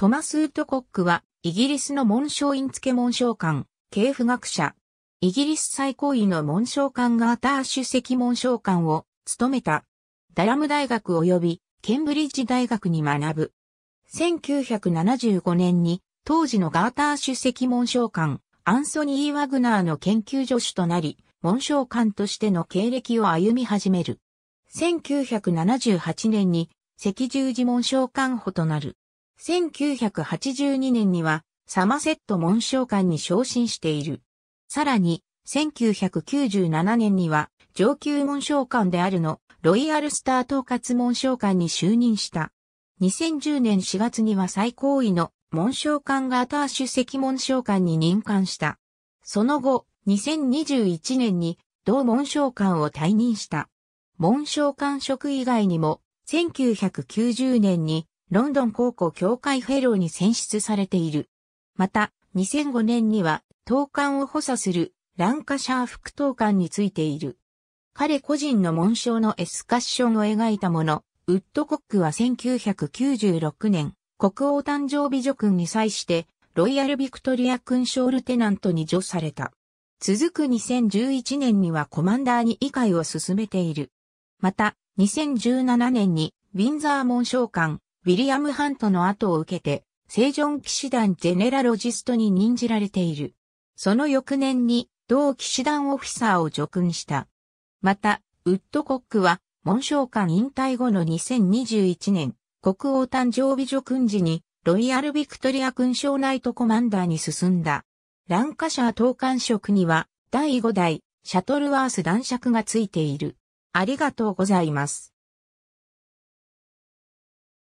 トマス・ウッドコックは、イギリスの紋章院付紋章官、系譜学者。イギリス最高位の紋章官ガーター主席紋章官を務めた。ダラム大学及びケンブリッジ大学に学ぶ。1975年に当時のガーター主席紋章官アンソニー・ワグナーの研究助手となり、紋章官としての経歴を歩み始める。1978年に赤十字紋章官補となる。1982年にはサマセット紋章官に昇進している。さらに、1997年には上級紋章官であるのロイヤルスター統括紋章官に就任した。2010年4月には最高位の紋章官がアターシュ席紋章官に任官した。その後、2021年に同紋章官を退任した。紋章官職以外にも、1990年にロンドン高校協会フェローに選出されている。また、2005年には、党官を補佐するランカシャー副党官についている。彼個人の紋章のエスカッションを描いたもの、ウッドコックは1996年、国王誕生日女君に際して、ロイヤル・ビクトリア勲章ルテナントに除された。続く2011年にはコマンダーに議会を進めている。また、2017年に、ウィンザー紋章官、ウィリアム・ハントの後を受けて、セジョン騎士団ゼネラロジストに任じられている。その翌年に、同騎士団オフィサーを叙勲した。また、ウッドコックは、紋章官引退後の2021年、国王誕生日叙勲時に、ロイヤル・ビクトリア勲章ナイトコマンダーに進んだ。ランカシャー統官職には、第5代、シャトルワース男爵がついている。ありがとうございます。